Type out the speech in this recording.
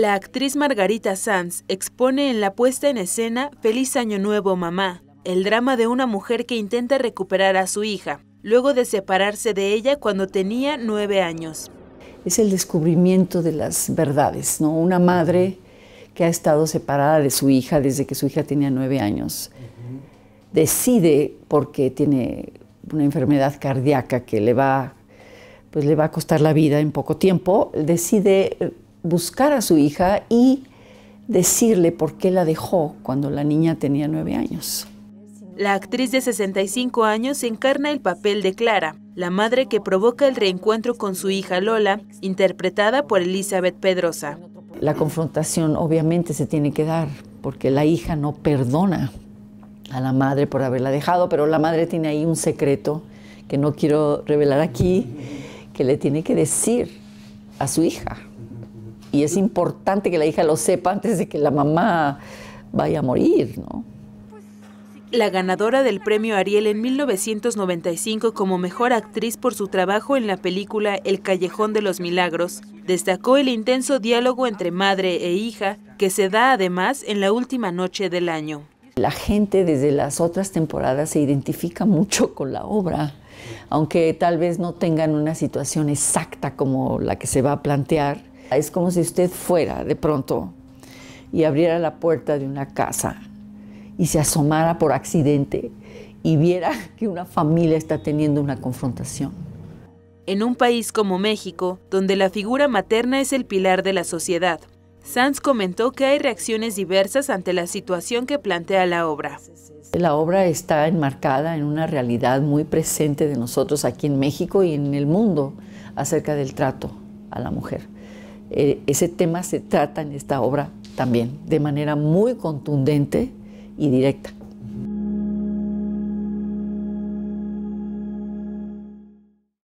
la actriz Margarita Sanz expone en la puesta en escena Feliz Año Nuevo Mamá, el drama de una mujer que intenta recuperar a su hija, luego de separarse de ella cuando tenía nueve años. Es el descubrimiento de las verdades, ¿no? Una madre que ha estado separada de su hija desde que su hija tenía nueve años, decide porque tiene una enfermedad cardíaca que le va, pues le va a costar la vida en poco tiempo, decide eh, buscar a su hija y decirle por qué la dejó cuando la niña tenía nueve años. La actriz de 65 años encarna el papel de Clara, la madre que provoca el reencuentro con su hija Lola, interpretada por Elizabeth Pedrosa. La confrontación obviamente se tiene que dar, porque la hija no perdona a la madre por haberla dejado, pero la madre tiene ahí un secreto que no quiero revelar aquí, que le tiene que decir a su hija. Y es importante que la hija lo sepa antes de que la mamá vaya a morir, ¿no? La ganadora del premio Ariel en 1995 como mejor actriz por su trabajo en la película El Callejón de los Milagros, destacó el intenso diálogo entre madre e hija que se da además en la última noche del año. La gente desde las otras temporadas se identifica mucho con la obra, aunque tal vez no tengan una situación exacta como la que se va a plantear, es como si usted fuera de pronto y abriera la puerta de una casa y se asomara por accidente y viera que una familia está teniendo una confrontación. En un país como México, donde la figura materna es el pilar de la sociedad, Sanz comentó que hay reacciones diversas ante la situación que plantea la obra. La obra está enmarcada en una realidad muy presente de nosotros aquí en México y en el mundo acerca del trato a la mujer. Eh, ese tema se trata en esta obra también de manera muy contundente y directa.